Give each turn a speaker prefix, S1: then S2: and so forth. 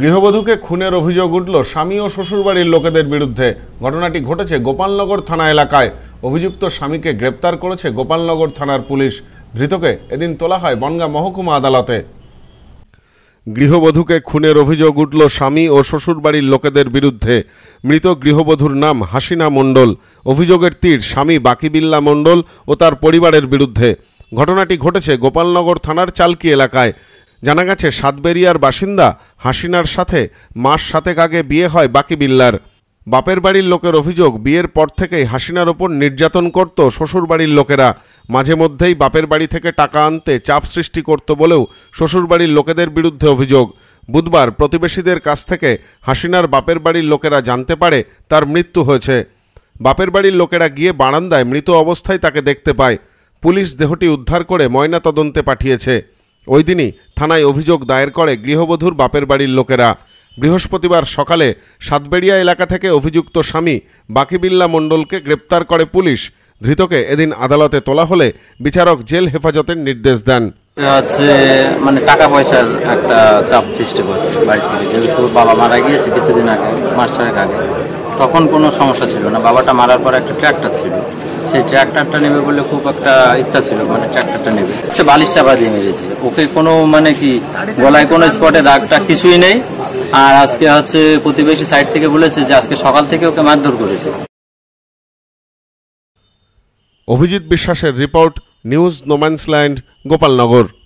S1: গৃহবধূকে খুনের অভিযোগ উঠল স্বামী ও শ্বশুরবাড়ির লোকেদের বিরুদ্ধে ঘটনাটি ঘটেছে গোপালনগর থানা এলাকায় অভিযুক্ত স্বামীকে গ্রেপ্তার করেছে গোপালনগর থানার পুলিশ ধৃতকে এদিন তোলা হয় বনগা মহকুমা আদালতে গৃহবধূকে খুনের অভিযোগ উঠল স্বামী ও শ্বশুরবাড়ির লোকেদের বিরুদ্ধে মৃত গৃহবধূর নাম হাসিনা মণ্ডল অভিযোগের তীর স্বামী বাকিবিল্লা মণ্ডল ও তার পরিবারের বিরুদ্ধে ঘটনাটি ঘটেছে গোপালনগর থানার চালকি এলাকায় জানা গেছে সাতবেরিয়ার বাসিন্দা হাসিনার সাথে মাস সাতেক আগে বিয়ে হয় বাকি বিল্লার বাপের বাড়ির লোকের অভিযোগ বিয়ের পর থেকেই হাসিনার ওপর নির্যাতন করত শ্বশুর বাড়ির লোকেরা মাঝে মধ্যেই বাপের বাড়ি থেকে টাকা আনতে চাপ সৃষ্টি করত বলেও শ্বশুর বাড়ির লোকেদের বিরুদ্ধে অভিযোগ বুধবার প্রতিবেশীদের কাছ থেকে হাসিনার বাপের বাড়ির লোকেরা জানতে পারে তার মৃত্যু হয়েছে বাপের বাড়ির লোকেরা গিয়ে বারান্দায় মৃত অবস্থায় তাকে দেখতে পায় পুলিশ দেহটি উদ্ধার করে ময়না তদন্তে পাঠিয়েছে ওই দিনই থানায় অভিযোগ দায়ের করে গৃহবধূর বাপের বাড়ির লোকেরা বৃহস্পতিবার সকালে সাতবেড়িয়া এলাকা থেকে অভিযুক্ত স্বামী বাকিবিল্লা মণ্ডলকে গ্রেপ্তার করে পুলিশ ধৃতকে এদিন আদালতে তোলা হলে বিচারক জেল হেফাজতের নির্দেশ দেন
S2: হচ্ছে মানে টাকা পয়সার একটা চাপ সৃষ্টি করছে বাড়ি থেকে যেহেতু বাবা মারা গিয়েছে কিছুদিন আগে মাস আগে তখন কোনো সমস্যা ছিল না বাবাটা মারার পর একটা ট্র্যাক্টর ছিল সেই ট্র্যাক্টরটা নেবে বলে খুব একটা ইচ্ছা ছিল মানে ট্র্যাক্টরটা নেবে সে বালিশ চাপা দিয়ে মেরেছে ওকে কোনো মানে কি গলায় কোনো স্পটে দাগটা কিছুই নেই আর আজকে হচ্ছে প্রতিবেশী সাইড থেকে বলেছে যে আজকে সকাল থেকে ওকে মারধর করেছে
S1: অভিজিৎ বিশ্বাসের রিপোর্ট নিউজ নোম্যান্সল্যান্ড গোপালনগর